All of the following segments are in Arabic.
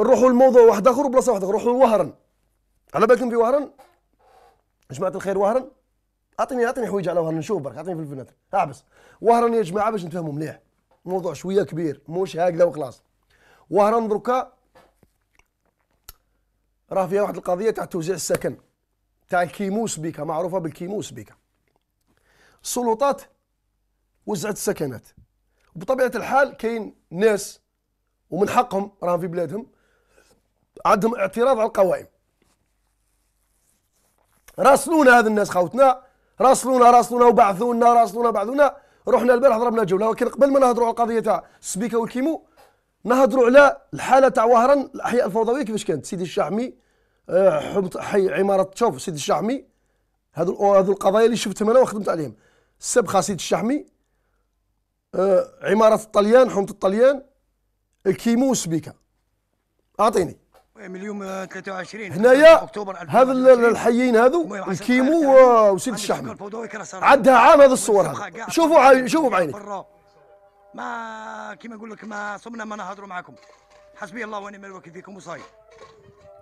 نروحوا لموضوع واحد اخر وبلاصه واحده نروحوا لوهران على بالكم في وهران جماعه الخير وهران اعطيني اعطيني حويجه على وهران نشوف برك اعطيني في الفناتر اعبس وهران يا جماعه باش نتفهموا مليح موضوع شويه كبير مش هكذا وخلاص وهران دركا راه فيها واحد القضيه تاع توزيع السكن تاع الكيموس بيكا معروفه بالكيموس بيكا السلطات وزعت السكنات بطبيعه الحال كاين ناس ومن حقهم راهم في بلادهم عندهم اعتراض على القوائم راسلونا هذا الناس خوتنا راسلونا راسلونا وبعثونا راسلونا بعثونا رحنا البارح ضربنا جوله ولكن قبل ما نهضروا على القضيه تاع السبيكه والكيمو نهضروا على الحاله تاع وهران الاحياء الفوضويه كيفاش كانت سيدي الشعمي آه، حي عماره شوف سيدي الشعمي هذو هذو القضايا اللي شفتهم انا وخدمت عليهم السبخه سيدي الشحمي آه، عماره الطليان حومه الطليان الكيمو والسبيكه اعطيني من اليوم 23 هنايا اكتوبر هذا الحيين هذو الكيمو وسيد الشحمي عدها عام هذا الصور هذا شوفوا شوفوا بعينك ما كيما نقول لك ما صمنا ما نهضروا معاكم حسبي الله ونعم الوكيل فيكم وصاي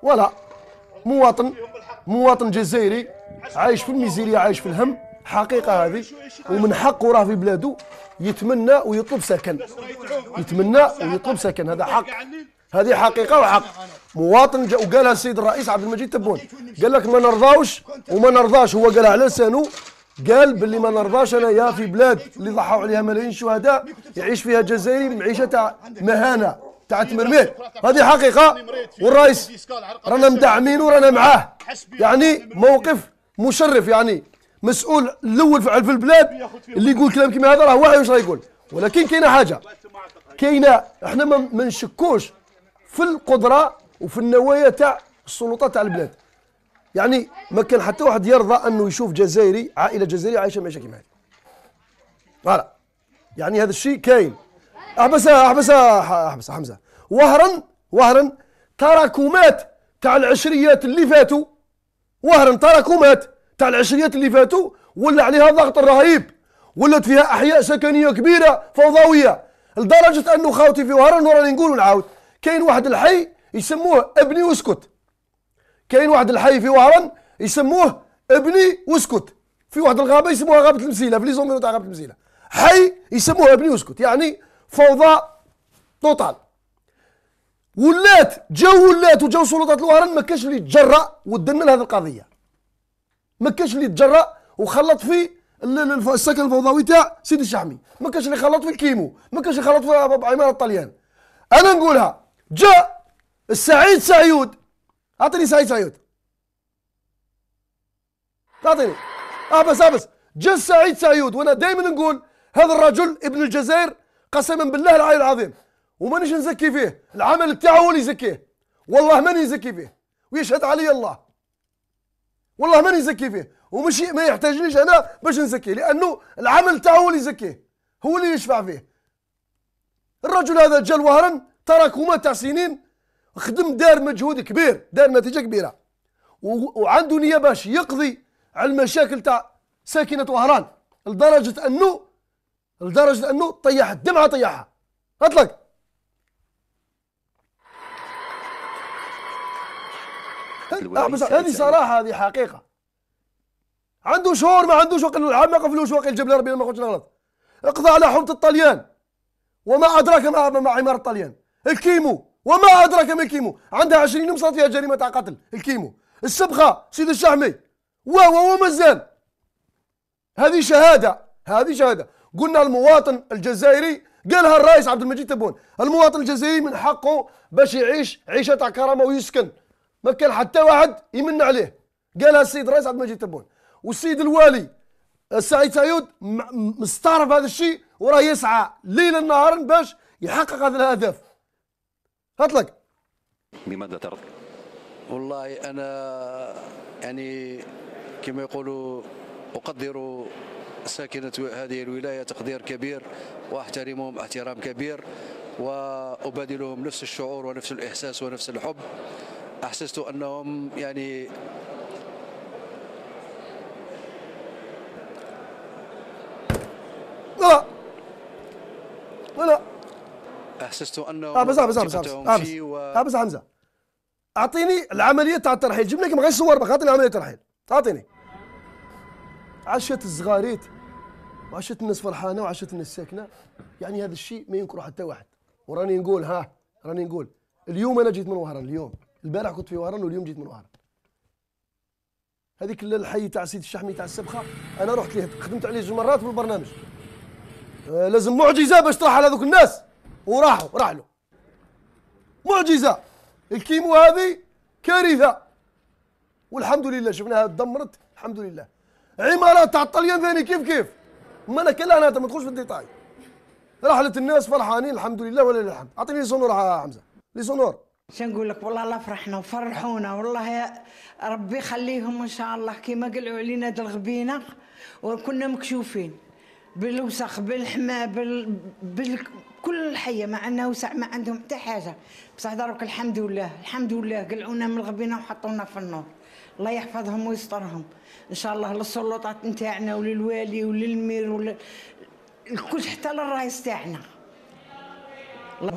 ولا مواطن مواطن جزائري عايش في الميزيريا عايش في الهم حقيقة هذه ومن حقه راه في بلاده يتمنى ويطلب سكن يتمنى ويطلب سكن هذا حق هذه حقيقه وحق مواطن جا وقالها السيد الرئيس عبد المجيد تبون قال لك ما نرضاوش وما نرضاش هو قالها على لسانه قال باللي ما نرضاش انا يا في بلاد اللي ضحوا عليها ملايين الشهداء يعيش فيها جزائري معيشه تاع مهانه تاع تمرمير هذه حقيقه والرئيس رانا مدعمينه ورانا معاه يعني موقف مشرف يعني مسؤول الاول في البلاد اللي يقول كلام كيما هذا راه واعي واش راه يقول ولكن كاينه حاجه كاينه احنا ما نشكوش في القدره وفي النوايا تاع السلطات تاع البلاد يعني ما كان حتى واحد يرضى انه يشوف جزائري عائله جزائريه عايشه معيشه كيما هذه فوالا يعني هذا الشيء كاين احبسها احبسها احبسها حمزه وهرا وهرا تراكمات تاع العشريات اللي فاتوا وهرا تراكمات تاع العشريات اللي فاتوا ولا عليها ضغط رهيب ولات فيها احياء سكنيه كبيره فوضويه لدرجه انه خاوتي في وهران وراني نقول ونعاود كاين واحد الحي يسموه ابني واسكت كاين واحد الحي في وهران يسموه ابني واسكت في واحد الغابه يسموها غابه المسيله في لي زوميرو تاع غابه المسيله حي يسموه ابني واسكت يعني فوضى توتال ولات جو ولات وجو سلطات الوهران ما كانش اللي يتجرأ من هذه القضيه ما كانش اللي تجرا وخلط في السكن الفوضوي تاع سيدي الشحمي ما كانش اللي خلط في الكيمو ما كانش اللي خلط في عماره الطليان انا نقولها جاء السعيد سعيود اعطيني سعيد سعيود اعطيني ابس آه، ابس آه، جاء السعيد سعيود وانا دائما نقول هذا الرجل ابن الجزائر قسما بالله العلي العظيم ومانيش نزكي فيه العمل تاعه هو اللي يزكيه والله ماني نزكي فيه ويشهد علي الله والله ماني نزكي فيه ومش ما يحتاجنيش انا باش نزكيه لانه العمل تاعه هو اللي يزكيه هو اللي يشفع فيه الرجل هذا جا الوهرن تراكمات تاع سنين خدم دار مجهود كبير دار نتيجه كبيره وعنده نيه باش يقضي على المشاكل تاع ساكنه وهران لدرجه انه لدرجه انه طيح الدمعه طيحها اطلق هذه صراحه هذه حقيقه عنده شهور ما عندوش وقت العام ما قفلوش وقت الجبل ربي ما قلتش غلط اقضى على حومه الطليان وما ادراك ما مع عمار الطليان الكيمو وما أدراك ما الكيمو عندها 20 يوم صارت فيها جريمة تاع قتل الكيمو السبخة سيد الشحمي و و ومازال هذه شهادة هذه شهادة قلنا المواطن الجزائري قالها الرئيس عبد المجيد تبون المواطن الجزائري من حقه باش يعيش عيشة تاع كرامة ويسكن ما كان حتى واحد يمن عليه قالها السيد الرئيس عبد المجيد تبون والسيد الوالي السعيد سعيد مستعرف هذا الشيء وراه يسعى ليل نهار باش يحقق هذه الاهداف اطلق بماذا ترضى؟ والله انا يعني كما يقولوا اقدر ساكنة هذه الولاية تقدير كبير وأحترمهم احترام كبير وأبادلهم نفس الشعور ونفس الإحساس ونفس الحب أحسست أنهم يعني لا لا احسست انه اه بس بصح آه، بس آه،, آه،, اه بس حمزه اعطيني العمليه تاع الترحيل جيب لك غير صور بك اعطيني عمليه الترحيل اعطيني عشت الزغاريت وعشت الناس فرحانه وعشت الناس ساكنه يعني هذا الشيء ما ينكره حتى واحد وراني نقول ها راني نقول اليوم انا جيت من وهران اليوم البارح كنت في وهران واليوم جيت من وهران هذيك الحي تاع سيد الشحمي تاع السبخه انا رحت ليه خدمت عليه جوج مرات في البرنامج آه لازم معجزه باش ترحل هذوك الناس وراحوا رحلوا معجزه الكيمو هذه كارثه والحمد لله شفناها دمرت الحمد لله عمارات تاع الطليان ثاني كيف كيف ما انا كلها انا ما تخش في الديتاي رحلت الناس فرحانين الحمد لله ولله الحمد اعطيني لي سونور حمزه لي سونور شنو نقول لك والله لا فرحنا وفرحونا والله يا ربي يخليهم ان شاء الله كيما قلعوا علينا الغبينه وكنا مكشوفين بالوسخ بالحما بال, بال... كل حيه ما عندنا وسع ما عندهم حتى حاجه بصح دارك الحمد لله الحمد لله قلعونا من الغبينة وحطونا في النور الله يحفظهم ويسترهم ان شاء الله للسلطات نتاعنا وللوالي وللمير ول الكل حتى للرئيس تاعنا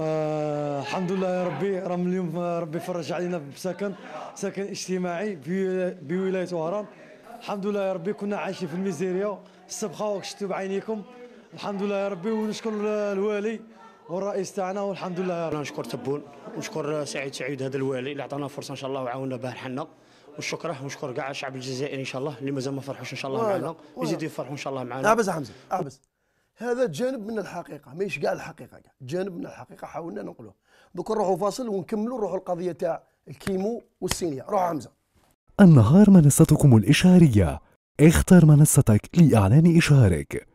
آه الحمد لله يا ربي رم اليوم ربي فرج علينا بسكن سكن اجتماعي بولايه وهران الحمد لله يا ربي كنا عايشين في الميزيريا السبخه شفتوا بعينيكم الحمد لله يا ربي ونشكر الوالي والرئيس تاعنا والحمد لله يا ربي نشكر تبون ونشكر سعيد سعيد هذا الوالي اللي عطانا فرصه ان شاء الله وعاونا بها حنا والشكر ونشكر كاع الشعب الجزائري ان شاء الله اللي مازال ما فرحوش ان شاء الله معنا يزيدوا يفرحوا ان شاء الله معنا عبس حمزه عبس هذا جانب من الحقيقه ماهيش كاع الحقيقه كاع جانب من الحقيقه حاولنا ننقلوه دوك نروحوا فاصل ونكملوا نروحوا القضيه تاع الكيمو والسينيا روح حمزه النهار منصتكم الاشهاريه اختر منصتك لاعلان اشهارك